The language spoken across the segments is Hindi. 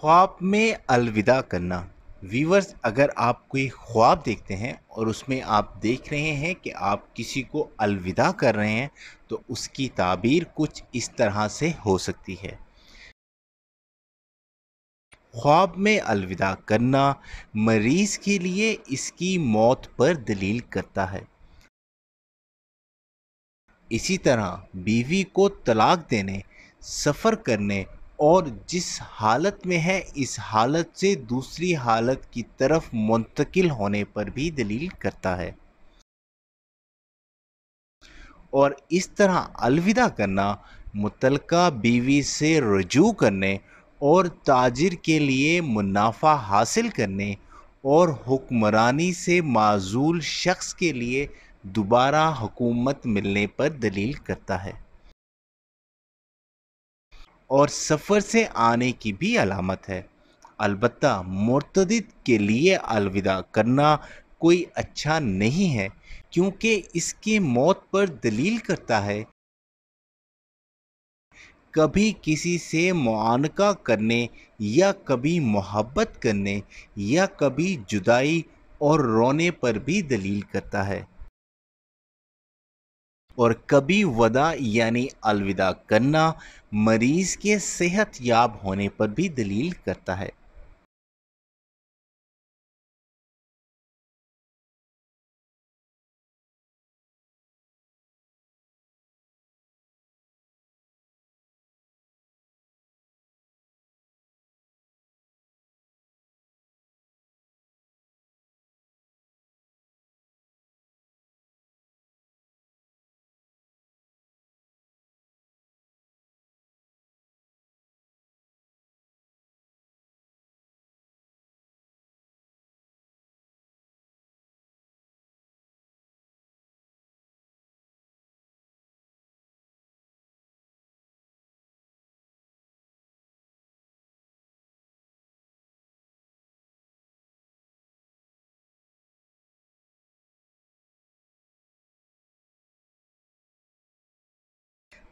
ख्वाब में अलविदा करना वीवर्स अगर आप कोई ख्वाब देखते हैं और उसमें आप देख रहे हैं कि आप किसी को अलविदा कर रहे हैं तो उसकी ताबीर कुछ इस तरह से हो सकती है ख्वाब में अलविदा करना मरीज़ के लिए इसकी मौत पर दलील करता है इसी तरह बीवी को तलाक देने सफ़र करने और जिस हालत में है इस हालत से दूसरी हालत की तरफ मुंतकिल होने पर भी दलील करता है और इस तरह अलविदा करना मुतलका बीवी से रजू करने और ताजिर के लिए मुनाफा हासिल करने और हुक्मरानी से माजूल शख्स के लिए दोबारा हुकूमत मिलने पर दलील करता है और सफ़र से आने की भी अलामत है अलबत् मुर्तद के लिए अलविदा करना कोई अच्छा नहीं है क्योंकि इसके मौत पर दलील करता है कभी किसी से मुआनका करने या कभी मोहब्बत करने या कभी जुदाई और रोने पर भी दलील करता है और कभी वदा यानी अलविदा करना मरीज़ के सेहत याब होने पर भी दलील करता है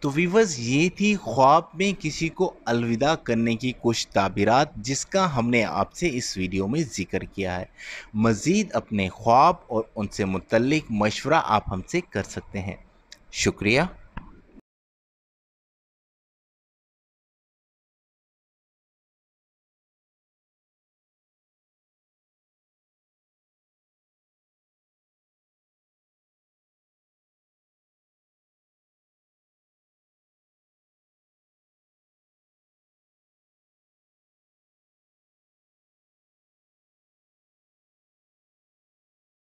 तो वीवर्स ये थी ख्वाब में किसी को अलविदा करने की कुछ ताबीरत जिसका हमने आपसे इस वीडियो में ज़िक्र किया है मज़ीद अपने ख्वाब और उनसे मुतलिक मशवरा आप हमसे कर सकते हैं शुक्रिया